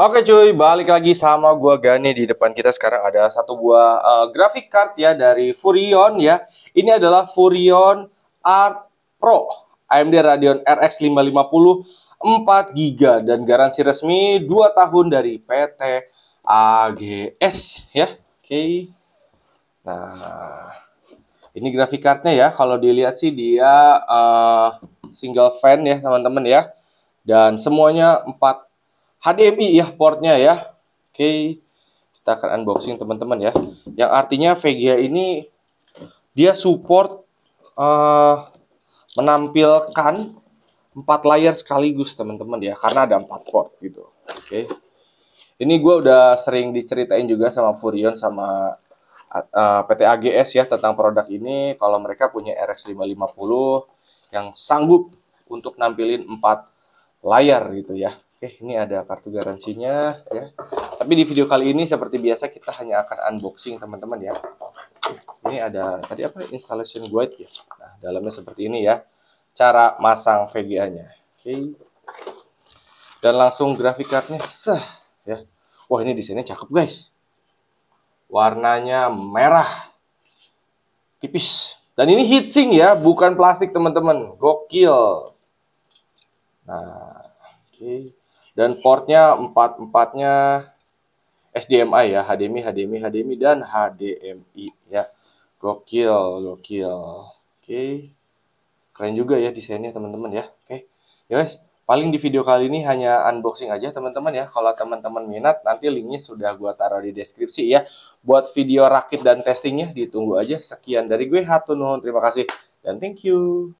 Oke cuy, balik lagi sama gua Gani di depan kita sekarang ada satu buah uh, graphic card ya dari Furion ya. Ini adalah Furion Art Pro AMD Radeon RX 550 4 GB dan garansi resmi 2 tahun dari PT AGS ya. Oke. Okay. Nah, ini grafik cardnya ya. Kalau dilihat sih dia uh, single fan ya, teman-teman ya. Dan semuanya 4 HDMI ya portnya ya. Oke, kita akan unboxing teman-teman ya. Yang artinya VGA ini dia support uh, menampilkan empat layar sekaligus teman-teman ya, karena ada empat port gitu. Oke. Ini gue udah sering diceritain juga sama Furion sama uh, eh, PT AGS ya tentang produk ini. Kalau mereka punya RX550 yang sanggup untuk nampilin empat layar gitu ya. Oke, ini ada kartu garansinya ya. Tapi di video kali ini seperti biasa kita hanya akan unboxing teman-teman ya. Ini ada tadi apa installation guide ya. Nah, dalamnya seperti ini ya. Cara masang VGA-nya. Oke. Dan langsung grafik kartunya sah ya. Wah, ini desainnya cakep guys. Warnanya merah. Tipis. Dan ini heatsink ya, bukan plastik teman-teman. Gokil. Nah, oke. Okay. Dan portnya empat empatnya HDMI ya, HDMI, HDMI, HDMI dan HDMI ya. Gokil, gokil. Oke. Okay. Keren juga ya desainnya teman-teman ya. Oke. Okay. Ya, guys, paling di video kali ini hanya unboxing aja teman-teman ya. Kalau teman-teman minat nanti linknya sudah gua taruh di deskripsi ya. Buat video rakit dan testingnya ditunggu aja. Sekian dari gue Hatunuhun. Terima kasih dan thank you.